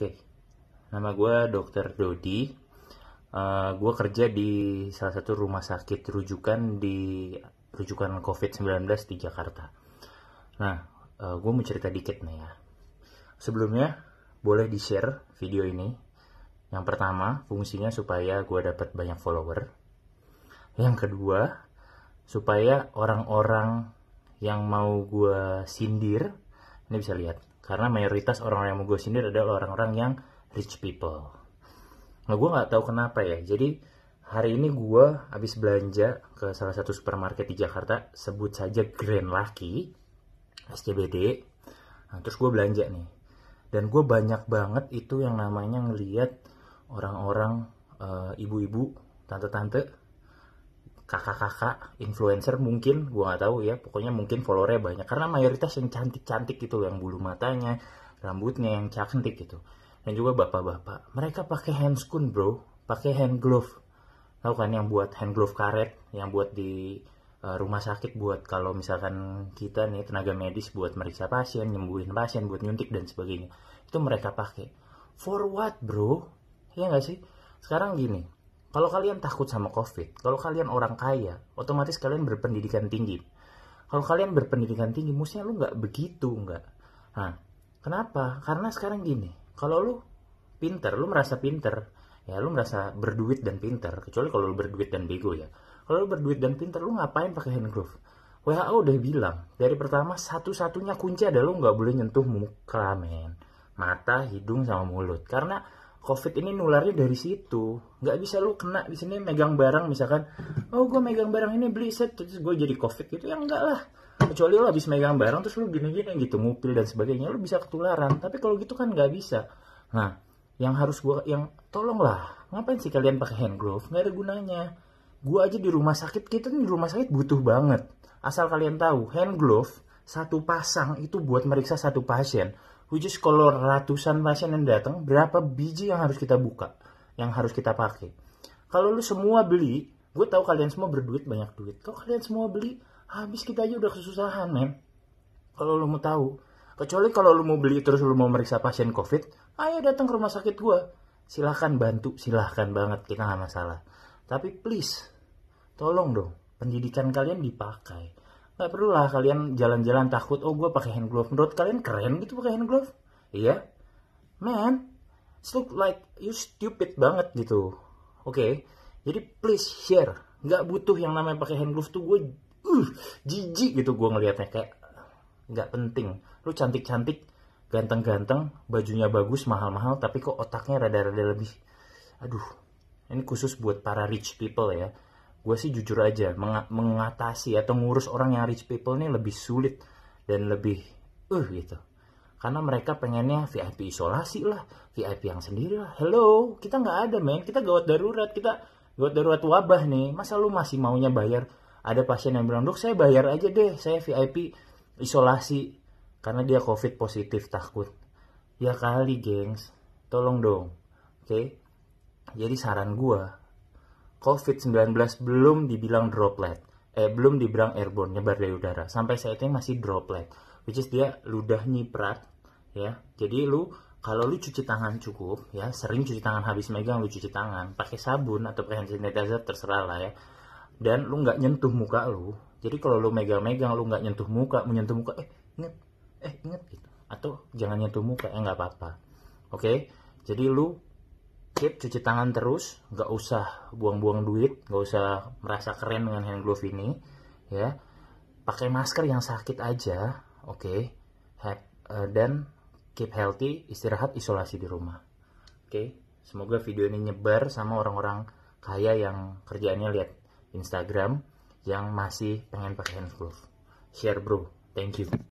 Oke, nama gue Dr. Dodi. Uh, eh, gue kerja di salah satu rumah sakit rujukan di rujukan COVID-19 di Jakarta. Nah, uh, eh, gue mau cerita dikit nih ya. Sebelumnya, boleh di-share video ini. Yang pertama, fungsinya supaya gue dapat banyak follower. Yang kedua, supaya orang-orang yang mau gue sindir, ini bisa lihat karena mayoritas orang-orang yang mau gue sindir adalah orang-orang yang rich people nah gue nggak tahu kenapa ya jadi hari ini gue habis belanja ke salah satu supermarket di Jakarta sebut saja Grand Lucky SCBD nah, terus gue belanja nih dan gue banyak banget itu yang namanya ngeliat orang-orang eh, ibu-ibu tante-tante kakak-kakak influencer mungkin gue nggak tahu ya pokoknya mungkin followernya banyak karena mayoritas yang cantik-cantik gitu yang bulu matanya rambutnya yang cantik gitu dan juga bapak-bapak mereka pakai handscoon bro pakai hand glove tahu kan yang buat hand glove karet yang buat di eh, rumah sakit buat kalau misalkan kita nih tenaga medis buat meriksa pasien nyembuhin pasien buat nyuntik dan sebagainya itu mereka pakai for what bro ya nggak sih sekarang gini kalau kalian takut sama COVID, kalau kalian orang kaya, otomatis kalian berpendidikan tinggi. Kalau kalian berpendidikan tinggi, mestinya lu nggak begitu, nggak. Nah, kenapa? Karena sekarang gini, kalau lu pinter, lu merasa pinter, ya lu merasa berduit dan pinter, kecuali kalau lu berduit dan bego ya. Kalau lu berduit dan pinter, lu ngapain pakai hand glove? WHO udah bilang, dari pertama satu-satunya kunci adalah lu nggak boleh nyentuh muka, men. Mata, hidung, sama mulut. Karena covid ini nularnya dari situ nggak bisa lu kena di sini megang barang misalkan oh gue megang barang ini beli set terus gue jadi covid gitu ya enggak lah kecuali lu habis megang barang terus lu gini-gini gitu ngupil dan sebagainya lu bisa ketularan tapi kalau gitu kan nggak bisa nah yang harus gue yang tolonglah ngapain sih kalian pakai hand glove nggak ada gunanya gue aja di rumah sakit kita di rumah sakit butuh banget asal kalian tahu hand glove satu pasang itu buat meriksa satu pasien. Which is kalau ratusan pasien yang datang, berapa biji yang harus kita buka, yang harus kita pakai. Kalau lu semua beli, gue tahu kalian semua berduit banyak duit. Kalau kalian semua beli, habis kita aja udah kesusahan, men. Kalau lu mau tahu, kecuali kalau lu mau beli terus lu mau meriksa pasien COVID, ayo datang ke rumah sakit gue. Silahkan bantu, silahkan banget, kita nggak masalah. Tapi please, tolong dong, pendidikan kalian dipakai nggak lah kalian jalan-jalan takut oh gue pakai hand glove menurut kalian keren gitu pakai hand glove iya man it's look like you stupid banget gitu oke okay? jadi please share nggak butuh yang namanya pakai hand glove tuh gue uh, jijik gitu gue ngelihatnya kayak nggak penting lu cantik-cantik ganteng-ganteng bajunya bagus mahal-mahal tapi kok otaknya rada-rada lebih aduh ini khusus buat para rich people ya gue sih jujur aja meng mengatasi atau ngurus orang yang rich people ini lebih sulit dan lebih uh gitu karena mereka pengennya VIP isolasi lah VIP yang sendiri lah hello kita nggak ada men kita gawat darurat kita gawat darurat wabah nih masa lu masih maunya bayar ada pasien yang bilang dok saya bayar aja deh saya VIP isolasi karena dia covid positif takut ya kali gengs tolong dong oke okay? jadi saran gue COVID-19 belum dibilang droplet, eh belum dibilang airborne nyebar dari udara. Sampai saat ini masih droplet, which is dia ludah nyiprat, ya. Jadi lu kalau lu cuci tangan cukup, ya sering cuci tangan habis megang lu cuci tangan, pakai sabun atau pakai hand sanitizer terserah lah ya. Dan lu nggak nyentuh muka lu. Jadi kalau lu megang-megang lu nggak nyentuh muka, menyentuh muka, eh inget, eh inget gitu. Atau jangan nyentuh muka, ya nggak apa-apa. Oke, okay? jadi lu skip cuci tangan terus nggak usah buang-buang duit nggak usah merasa keren dengan hand glove ini ya pakai masker yang sakit aja oke okay. Eh, dan keep healthy istirahat isolasi di rumah oke okay. semoga video ini nyebar sama orang-orang kaya yang kerjaannya lihat Instagram yang masih pengen pakai hand glove share bro thank you